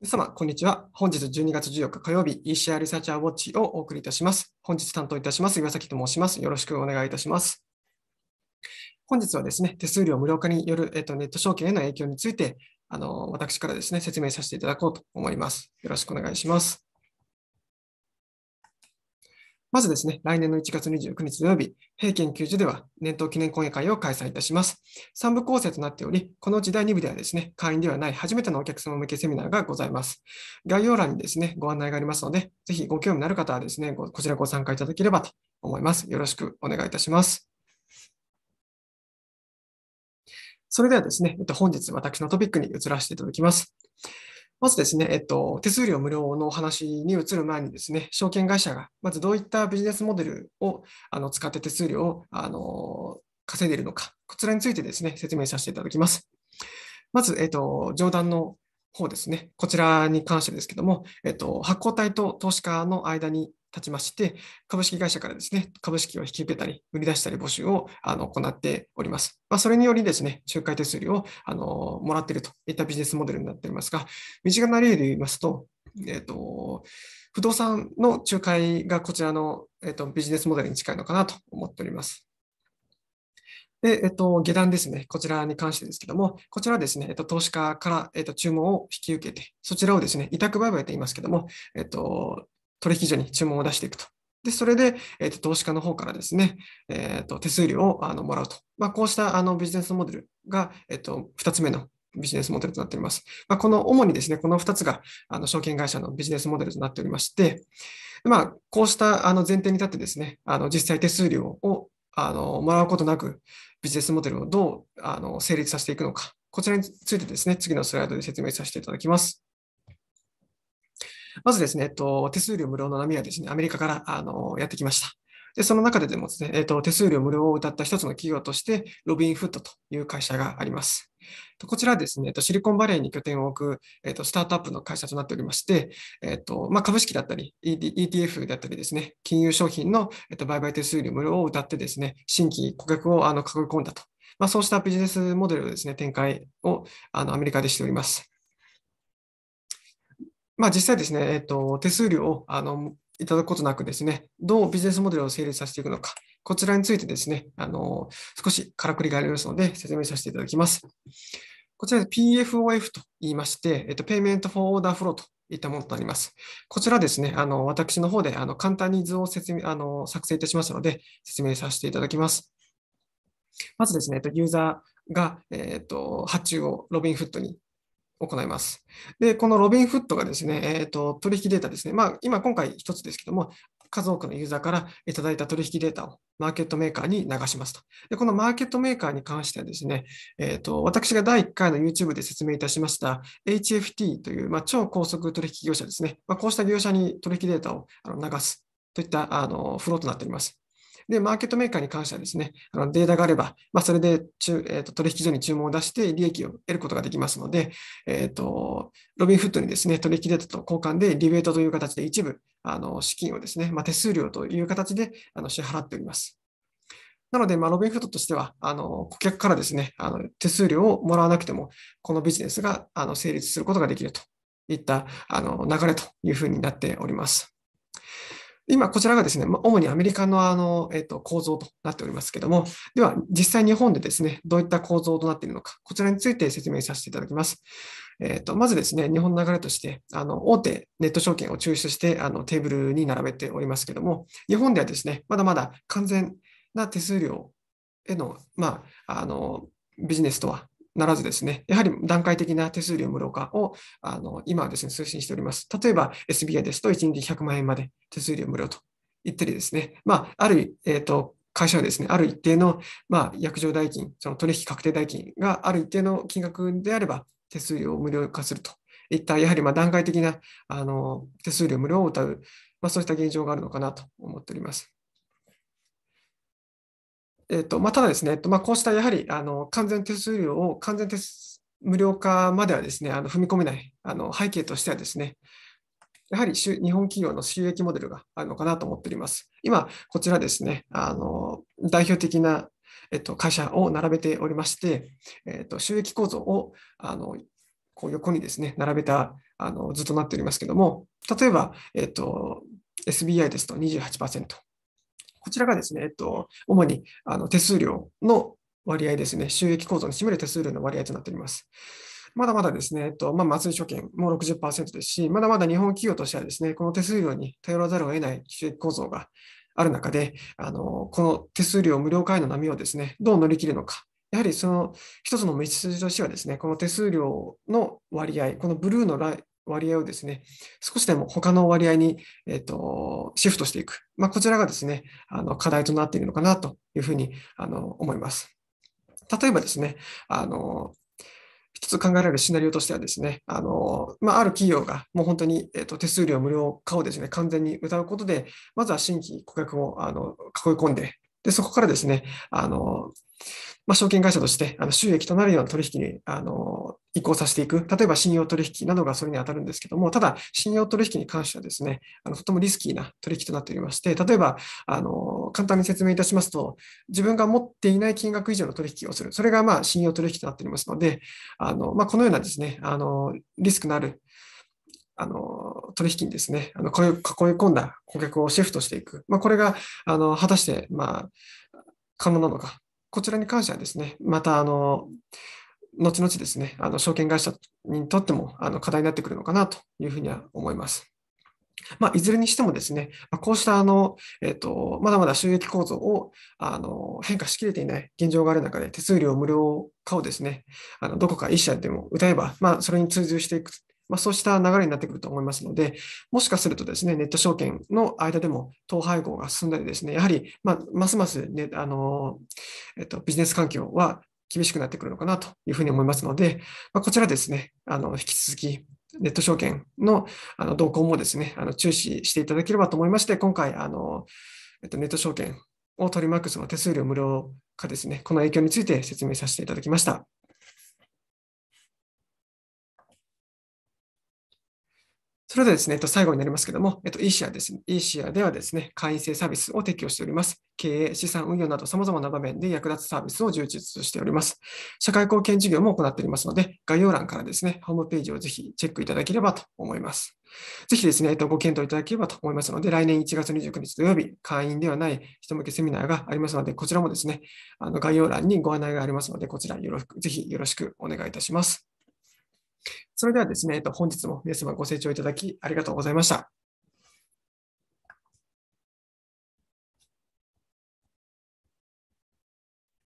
皆様、こんにちは。本日12月14日火曜日、ECR リサーチャーウォッチをお送りいたします。本日担当いたします、岩崎と申します。よろしくお願いいたします。本日はですね、手数料無料化による、えっと、ネット証券への影響について、あの、私からですね、説明させていただこうと思います。よろしくお願いします。まずですね、来年の1月29日土曜日、平研究所では年頭記念講演会を開催いたします。3部構成となっており、この時代2部ではですね、会員ではない初めてのお客様向けセミナーがございます。概要欄にですね、ご案内がありますので、ぜひご興味のある方はですね、こちらご参加いただければと思います。よろしくお願いいたします。それではですね、本日私のトピックに移らせていただきます。まずですね、えっと、手数料無料のお話に移る前にですね、証券会社がまずどういったビジネスモデルをあの使って手数料をあの稼いでいるのか、こちらについてですね、説明させていただきます。まず、えっと、上段の方ですね、こちらに関してですけども、えっと、発行体と投資家の間に立ちまして、株式会社からですね、株式を引き受けたり、売り出したり募集をあの行っております。まあ、それによりですね、仲介手数料をあのもらっているといったビジネスモデルになっておりますが、身近な例で言いますと、えっ、ー、と、不動産の仲介がこちらの、えっ、ー、と、ビジネスモデルに近いのかなと思っております。で、えっと、下段ですね。こちらに関してですけども、こちらですね、えっと、投資家から、えっと、注文を引き受けて、そちらをですね、委託売買と言いますけども、えっと、取引所に注文を出していくと。で、それで、えーと、投資家の方からですね、えーと、手数料をあのもらうと。まあ、こうしたあのビジネスモデルが、えーと、と2つ目のビジネスモデルとなっております。まあ、この主にですね、この2つがあの証券会社のビジネスモデルとなっておりまして、まあ、こうしたあの前提に立ってですね、あの実際手数料をあのもらうことなく、ビジネスモデルをどうあの成立させていくのか、こちらについてですね、次のスライドで説明させていただきます。まずですね、えっと、手数料無料の波はですね、アメリカからあのやってきました。で、その中ででもですね、えっと、手数料無料を歌った一つの企業として、ロビンフットという会社があります。こちらですね、シリコンバレーに拠点を置く、えっと、スタートアップの会社となっておりまして、えっとまあ、株式だったり、ETF だったりですね、金融商品の、えっと、売買手数料無料を歌ってですね、新規顧客をあの囲い込んだと。まあ、そうしたビジネスモデルをですね、展開をあのアメリカでしております。まあ、実際ですね、えっと、手数料をあのいただくことなくですね、どうビジネスモデルを成立させていくのか、こちらについてですね、あの少しからくりがありますので、説明させていただきます。こちら PFOF と言いまして、えっと、ペイメントフォー d e ダ f フロ w といったものとなります。こちらですね、あの私の方であの簡単に図を説明あの作成いたしますので、説明させていただきます。まずですね、ユーザーが、えーと発注をロビンフットに行います。で、このロビンフットがですね、えーと、取引データですね、まあ、今、今回1つですけども、数多くのユーザーからいただいた取引データをマーケットメーカーに流しますと。で、このマーケットメーカーに関してはですね、えーと、と私が第1回の YouTube で説明いたしました HFT という、まあ、超高速取引業者ですね、まあ、こうした業者に取引データを流すといったあのフローとなっております。で、マーケットメーカーに関してはですね、あのデータがあれば、まあ、それで中、えーと、取引所に注文を出して利益を得ることができますので、えーと、とロビンフットにですね、取引データと交換でリベートという形で一部あの資金をですね、まあ、手数料という形であの支払っております。なので、まあ、ロビンフットとしては、あの顧客からですねあの手数料をもらわなくても、このビジネスがあの成立することができるといったあの流れというふうになっております。今、こちらがですね、まあ、主にアメリカのあの、えー、と構造となっておりますけども、では、実際日本でですね、どういった構造となっているのか、こちらについて説明させていただきます。えー、とまずですね、日本の流れとして、あの大手ネット証券を抽出してあのテーブルに並べておりますけども、日本ではですね、まだまだ完全な手数料への,、まあ、あのビジネスとはならずですね、やはり段階的な手数料無料化をあの今はですね、推進しております。例えば SBI ですと1日100万円まで手数料無料と言ったりですね、まあ、ある、えっ、ー、と、会社はですね、ある一定の、まあ、約定代金、その取引確定代金がある一定の金額であれば、手数料を無料化するといった、やはりま段階的なあの手数料無料を謳う、まあ、そうした現状があるのかなと思っております。えっ、ー、とまあ、ただですね、えっとまあ、こうしたやはりあの完全手数料を完全手無料化まではですねあの踏み込めないあの背景としてはですね、やはり日本企業の収益モデルがあるのかなと思っております。今、こちらですね、あの代表的な、えっと、会社を並べておりまして、えっと、収益構造をあのこう横にですね、並べたあの図となっておりますけれども、例えば、えっと、SBI ですと28%、こちらがですね、えっと、主にあの手数料の割合ですね、収益構造に占める手数料の割合となっております。まだまだですね、えっとまあ、松井証券も60%ですし、まだまだ日本企業としてはですね、この手数料に頼らざるを得ない収益構造がある中で、あのこの手数料無料化への波をですね、どう乗り切るのか。やはりその一つの道筋としてはですね、この手数料の割合、このブルーのライ割合をですね、少しでも他の割合に、えっ、ー、と、シフトしていく。まあ、こちらがですね、あの、課題となっているのかなというふうに、あの、思います。例えばですね、あの、一つ考えられるシナリオとしてはですね、あの、まあ、ある企業がもう本当に、えっ、ー、と、手数料無料化をですね、完全に歌うことで、まずは新規顧客を、あの、囲い込んで、で、そこからですね、あの、まあ、証券会社としてあの収益となるような取引にあの移行させていく、例えば信用取引などがそれに当たるんですけども、ただ、信用取引に関してはですね、あのとてもリスキーな取引となっておりまして、例えばあの簡単に説明いたしますと、自分が持っていない金額以上の取引をする、それがまあ信用取引となっておりますので、あのまあ、このようなですねあのリスクのあるあの取引にですね、あの囲い込んだ顧客をシフトしていく、まあ、これがあの果たして、まあ、可能なのかこちらに関してはですね、また、あの、後々ですね、あの証券会社にとってもあの課題になってくるのかなというふうには思います。まあ、いずれにしてもですね、こうしたあの、えっと、まだまだ収益構造をあの変化しきれていない現状がある中で、手数料無料化をですね、あのどこか一社でも歌えば、まあ、それに通じしていくまあ、そうした流れになってくると思いますので、もしかするとですね、ネット証券の間でも統廃合が進んだりですね、やはり、まあ、ますます、ね、あの、えっと、ビジネス環境は厳しくなってくるのかなというふうに思いますので、まあ、こちらですね、あの、引き続き、ネット証券のあの動向もですね、あの注視していただければと思いまして、今回、あの、えっと、ネット証券を取り巻くその手数料無料化ですね、この影響について説明させていただきました。それではですね、えっと、最後になりますけども、えっと、イーシアです、ね。イーシアではですね、会員制サービスを提供しております。経営、資産運用など様々な場面で役立つサービスを充実しております。社会貢献事業も行っておりますので、概要欄からですね、ホームページをぜひチェックいただければと思います。ぜひですね、えっと、ご検討いただければと思いますので、来年1月29日土曜日、会員ではない人向けセミナーがありますので、こちらもですね、あの概要欄にご案内がありますので、こちらよろしくぜひよろしくお願いいたします。それではですね、本日も皆様ご清聴いただきありがとうございました。